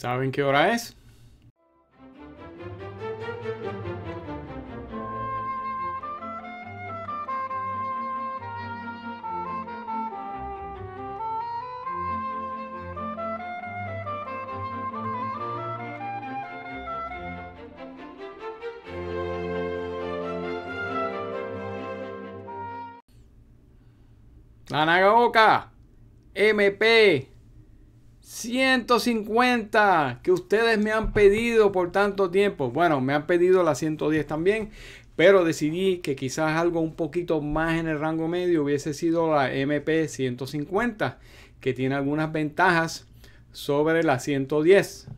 ¿Saben qué hora es? La Nagaoka, MP 150 que ustedes me han pedido por tanto tiempo. Bueno, me han pedido la 110 también, pero decidí que quizás algo un poquito más en el rango medio hubiese sido la MP 150, que tiene algunas ventajas sobre la 110.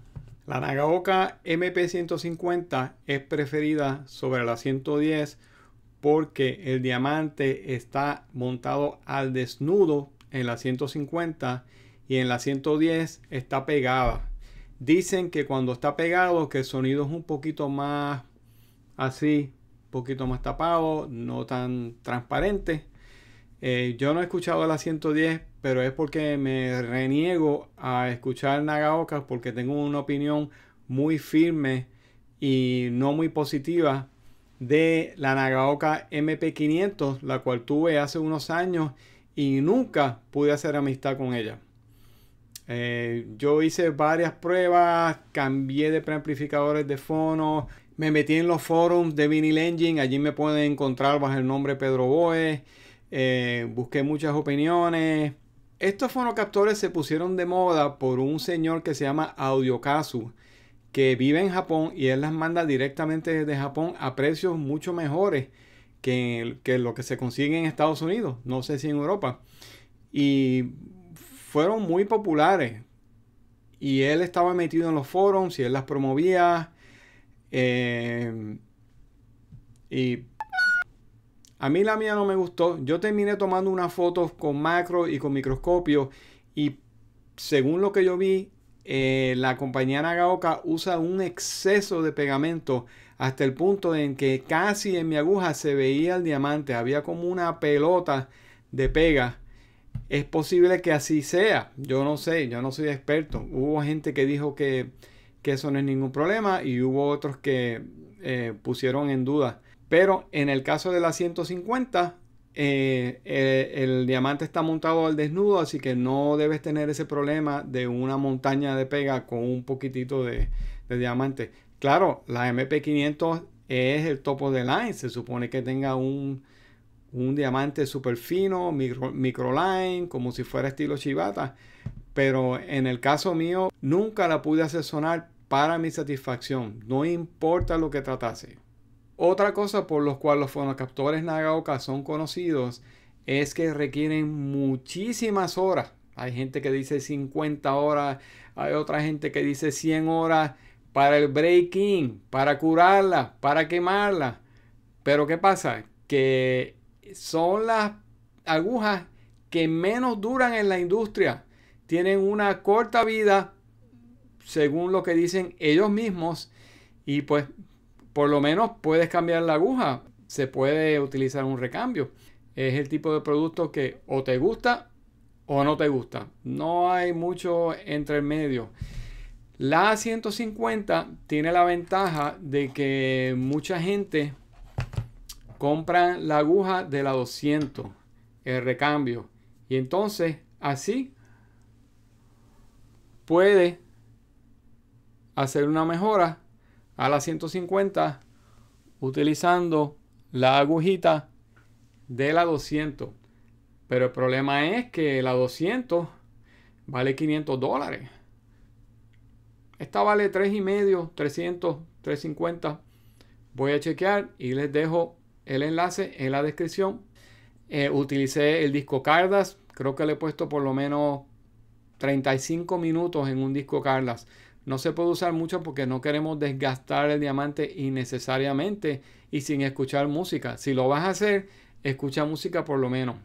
La Nagaoka MP 150 es preferida sobre la 110 porque el diamante está montado al desnudo en la 150 y en la 110 está pegada. Dicen que cuando está pegado que el sonido es un poquito más así, un poquito más tapado, no tan transparente. Eh, yo no he escuchado la 110, pero es porque me reniego a escuchar Nagaoka porque tengo una opinión muy firme y no muy positiva de la Nagaoka MP500, la cual tuve hace unos años y nunca pude hacer amistad con ella. Eh, yo hice varias pruebas, cambié de preamplificadores de fono, me metí en los forums de Vinyl Engine, allí me pueden encontrar bajo el nombre Pedro Boe eh, busqué muchas opiniones. Estos fonocaptores se pusieron de moda por un señor que se llama Audiocasu, que vive en Japón y él las manda directamente desde Japón a precios mucho mejores que, que lo que se consigue en Estados Unidos, no sé si en Europa. Y fueron muy populares. Y él estaba metido en los foros y él las promovía. Eh, y a mí la mía no me gustó. Yo terminé tomando unas fotos con macro y con microscopio. Y según lo que yo vi, eh, la compañía Nagaoka usa un exceso de pegamento hasta el punto en que casi en mi aguja se veía el diamante. Había como una pelota de pega es posible que así sea, yo no sé, yo no soy experto. Hubo gente que dijo que, eso no es ningún problema y hubo otros que eh, pusieron en duda. Pero en el caso de la 150, eh, eh, el diamante está montado al desnudo, así que no debes tener ese problema de una montaña de pega con un poquitito de, de diamante. Claro, la MP500 es el topo de line, se supone que tenga un un diamante súper fino, micro, line, como si fuera estilo chivata. Pero en el caso mío, nunca la pude hacer sonar para mi satisfacción, no importa lo que tratase. Otra cosa por la cual los fonocaptores Nagaoka son conocidos es que requieren muchísimas horas. Hay gente que dice 50 horas, hay otra gente que dice 100 horas para el breaking, para curarla, para quemarla. Pero ¿qué pasa? Que son las agujas que menos duran en la industria. Tienen una corta vida, según lo que dicen ellos mismos, y pues por lo menos puedes cambiar la aguja, se puede utilizar un recambio. Es el tipo de producto que o te gusta o no te gusta. No hay mucho entre el medio. La 150 tiene la ventaja de que mucha gente compran la aguja de la 200, el recambio. Y entonces así puede hacer una mejora a la 150 utilizando la agujita de la 200. Pero el problema es que la 200 vale 500 dólares. Esta vale 3,5, 300, 350. Voy a chequear y les dejo el enlace en la descripción. Eh, utilicé el disco Cardas. Creo que le he puesto por lo menos 35 minutos en un disco Cardas. No se puede usar mucho porque no queremos desgastar el diamante innecesariamente y sin escuchar música. Si lo vas a hacer, escucha música por lo menos.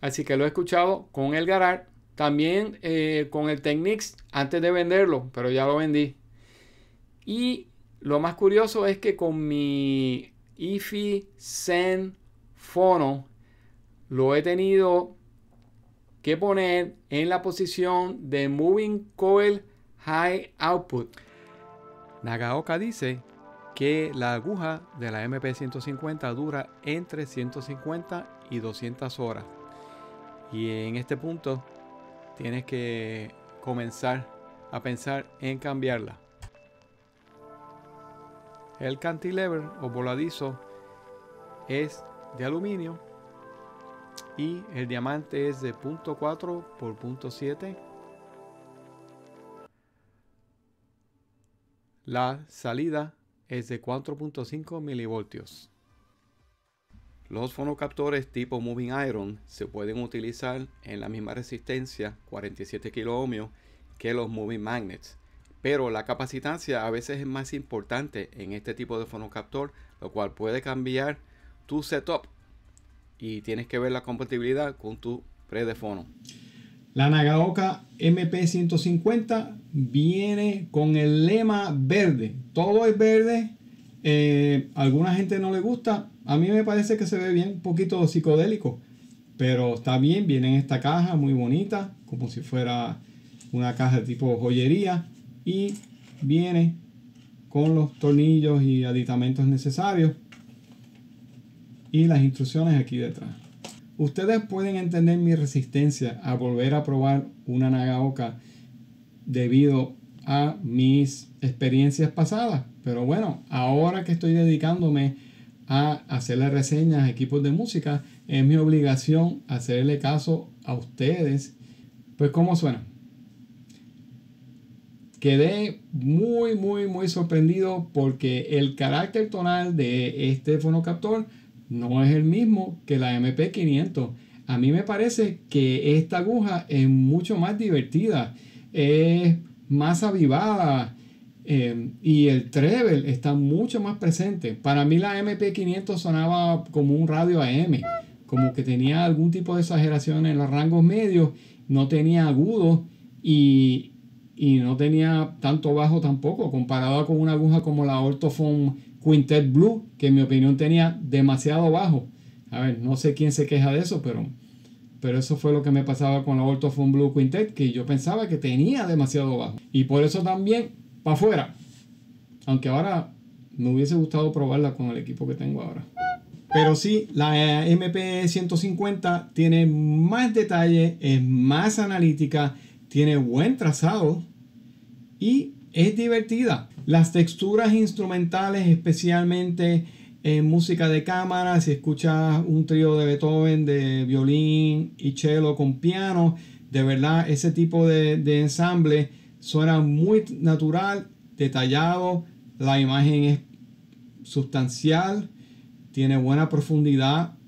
Así que lo he escuchado con el Garar, también eh, con el Technics antes de venderlo, pero ya lo vendí. Y lo más curioso es que con mi ifi-sen-fono lo he tenido que poner en la posición de Moving Coil High Output. Nagaoka dice que la aguja de la MP150 dura entre 150 y 200 horas. Y en este punto tienes que comenzar a pensar en cambiarla. El cantilever o voladizo es de aluminio y el diamante es de 0.4 por 0.7. La salida es de 4.5 milivoltios. Los fonocaptores tipo Moving Iron se pueden utilizar en la misma resistencia 47 kilo que los Moving Magnets pero la capacitancia a veces es más importante en este tipo de fonocaptor, lo cual puede cambiar tu setup y tienes que ver la compatibilidad con tu predefono. La Nagaoka MP150 viene con el lema verde. Todo es verde. Eh, alguna gente no le gusta. A mí me parece que se ve bien, un poquito psicodélico. Pero está bien, viene en esta caja muy bonita, como si fuera una caja de tipo joyería y viene con los tornillos y aditamentos necesarios y las instrucciones aquí detrás. Ustedes pueden entender mi resistencia a volver a probar una Nagaoka debido a mis experiencias pasadas. Pero bueno, ahora que estoy dedicándome a hacerle reseñas a equipos de música, es mi obligación hacerle caso a ustedes. Pues cómo suena quedé muy, muy, muy sorprendido porque el carácter tonal de este fonocaptor no es el mismo que la MP500. A mí me parece que esta aguja es mucho más divertida, es más avivada em, y el treble está mucho más presente. Para mí la MP500 sonaba como un radio AM, como que tenía algún tipo de exageración en los rangos medios, no tenía agudo y, y no tenía tanto bajo tampoco, comparado con una aguja como la Ortofon Quintet Blue, que en mi opinión tenía demasiado bajo. A ver, no sé quién se queja de eso, pero, pero eso fue lo que me pasaba con la Ortofon Blue Quintet, que yo pensaba que tenía demasiado bajo. Y por eso también, para afuera. Aunque ahora me hubiese gustado probarla con el equipo que tengo ahora. Pero sí, la eh, MP150 tiene más detalle, es más analítica, tiene buen trazado y es divertida. Las texturas instrumentales, especialmente en música de cámara, si escuchas un trío de Beethoven de violín y cello con piano, de verdad ese tipo de, ensamble suena muy natural, detallado, la imagen es sustancial, tiene buena profundidad,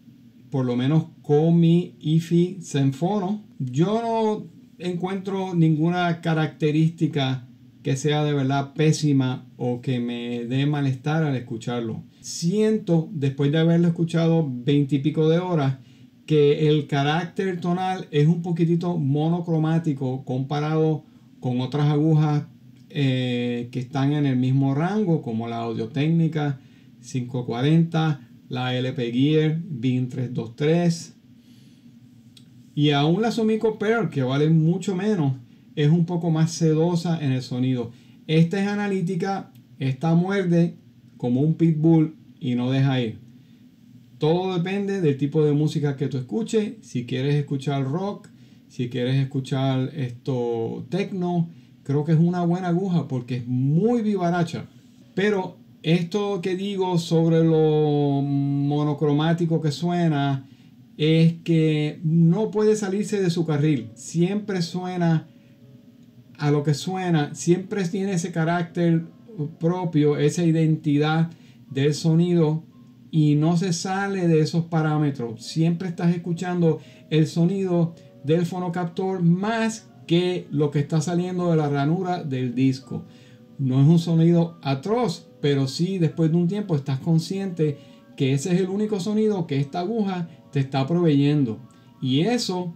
por lo menos con mi IFI Zenfone. Yo no encuentro ninguna característica que sea de verdad pésima o que me dé malestar al escucharlo. Siento, después de haberlo escuchado veintipico de horas, que el carácter tonal es un poquitito monocromático comparado con otras agujas eh, que están en el mismo rango, como la Audio Técnica 540, la LP Gear BIN 323, y aún la Sumico Pearl, que vale mucho menos, es un poco más sedosa en el sonido. Esta es analítica, esta muerde como un pitbull y no deja ir. Todo depende del tipo de música que tú escuches. Si quieres escuchar rock, si quieres escuchar esto techno, creo que es una buena aguja porque es muy vivaracha. Pero esto que digo sobre lo monocromático que suena es que no puede salirse de su carril. Siempre suena a lo que suena, siempre tiene ese carácter propio, esa identidad del sonido y no se sale de esos parámetros. Siempre estás escuchando el sonido del fonocaptor más que lo que está saliendo de la ranura del disco. No es un sonido atroz, pero sí después de un tiempo estás consciente que ese es el único sonido que esta aguja te está proveyendo. Y eso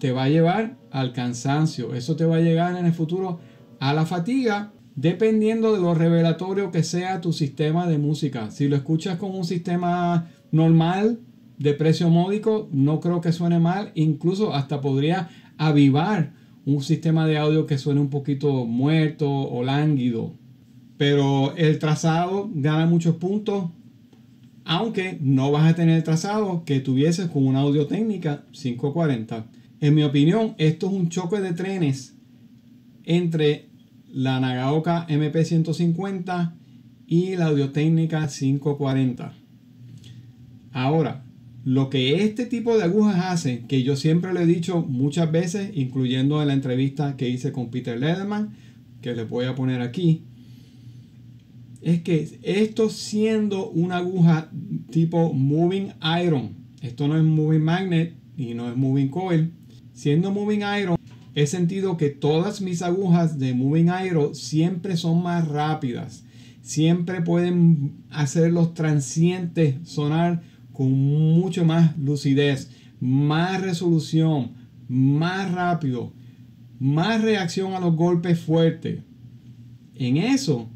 te va a llevar al cansancio, eso te va a llegar en el futuro a la fatiga, dependiendo de lo revelatorio que sea tu sistema de música. Si lo escuchas con un sistema normal, de precio módico, no creo que suene mal, incluso hasta podría avivar un sistema de audio que suene un poquito muerto o lánguido. Pero el trazado gana muchos puntos, aunque no vas a tener el trazado que tuvieses con una audio técnica 540. En mi opinión, esto es un choque de trenes entre la Nagaoka MP150 y la audio técnica 540. Ahora, lo que este tipo de agujas hace, que yo siempre lo he dicho muchas veces, incluyendo en la entrevista que hice con Peter Lederman, que les voy a poner aquí, es que esto siendo una aguja tipo moving iron, esto no es moving magnet y no es moving coil, siendo moving iron, he sentido que todas mis agujas de moving iron siempre son más rápidas, siempre pueden hacer los transientes sonar con mucho más lucidez, más resolución, más rápido, más reacción a los golpes fuertes. En eso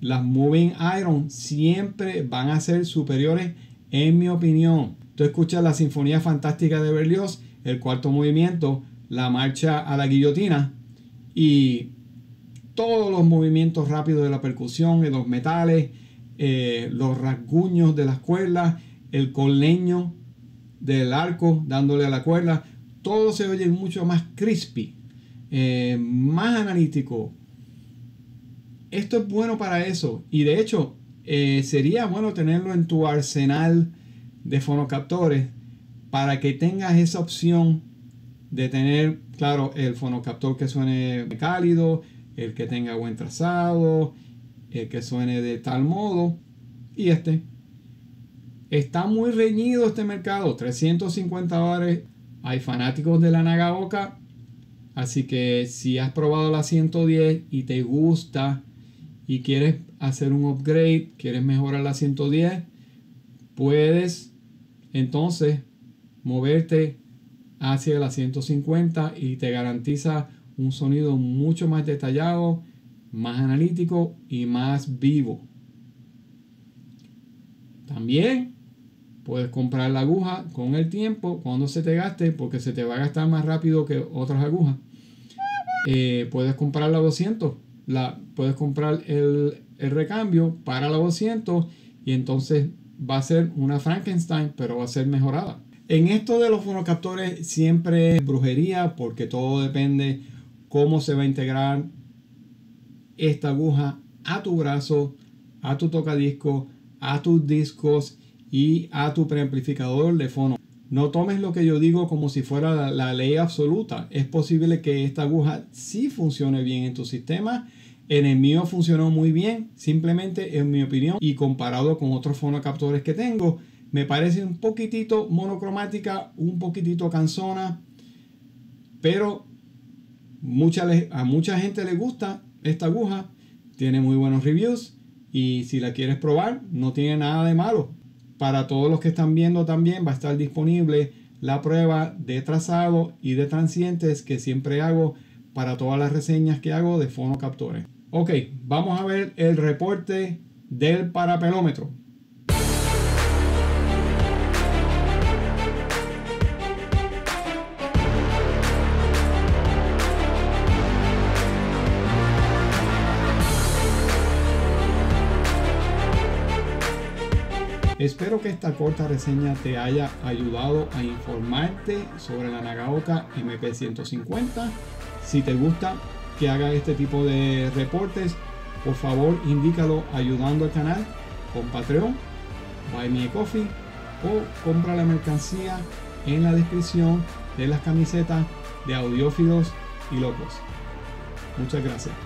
las Moving Iron siempre van a ser superiores en mi opinión. Tú escuchas la Sinfonía Fantástica de Berlioz, el cuarto movimiento, la marcha a la guillotina y todos los movimientos rápidos de la percusión, de los metales, eh, los rasguños de las cuerdas, el coleño del arco dándole a la cuerda, todo se oye mucho más crispy, eh, más analítico, esto es bueno para eso. Y de hecho, eh, sería bueno tenerlo en tu arsenal de fonocaptores para que tengas esa opción de tener, claro, el fonocaptor que suene cálido, el que tenga buen trazado, el que suene de tal modo. Y este. Está muy reñido este mercado, 350 dólares. Hay fanáticos de la Nagaoka. Así que si has probado la 110 y te gusta y quieres hacer un upgrade, quieres mejorar la 110, puedes entonces moverte hacia la 150 y te garantiza un sonido mucho más detallado, más analítico y más vivo. También puedes comprar la aguja con el tiempo, cuando se te gaste, porque se te va a gastar más rápido que otras agujas. Eh, puedes comprar la 200 la, puedes comprar el, recambio para la 200 y entonces va a ser una Frankenstein, pero va a ser mejorada. En esto de los fonocaptores siempre brujería porque todo depende cómo se va a integrar esta aguja a tu brazo, a tu tocadisco, a tus discos y a tu preamplificador de fono. No tomes lo que yo digo como si fuera la, ley absoluta. Es posible que esta aguja sí funcione bien en tu sistema. En el mío funcionó muy bien, simplemente en mi opinión y comparado con otros fonocaptores que tengo, me parece un poquitito monocromática, un poquitito cansona, pero a mucha gente le gusta esta aguja, tiene muy buenos reviews y si la quieres probar no tiene nada de malo. Para todos los que están viendo también va a estar disponible la prueba de trazado y de transientes que siempre hago para todas las reseñas que hago de fonocaptores. Ok, vamos a ver el reporte del parapelómetro. Espero que esta corta reseña te haya ayudado a informarte sobre la Nagaoka MP150. Si te gusta que haga este tipo de reportes, por favor indícalo ayudando al canal con Patreon, Buy o compra la mercancía en la descripción de las camisetas de audiófilos y locos. Muchas gracias.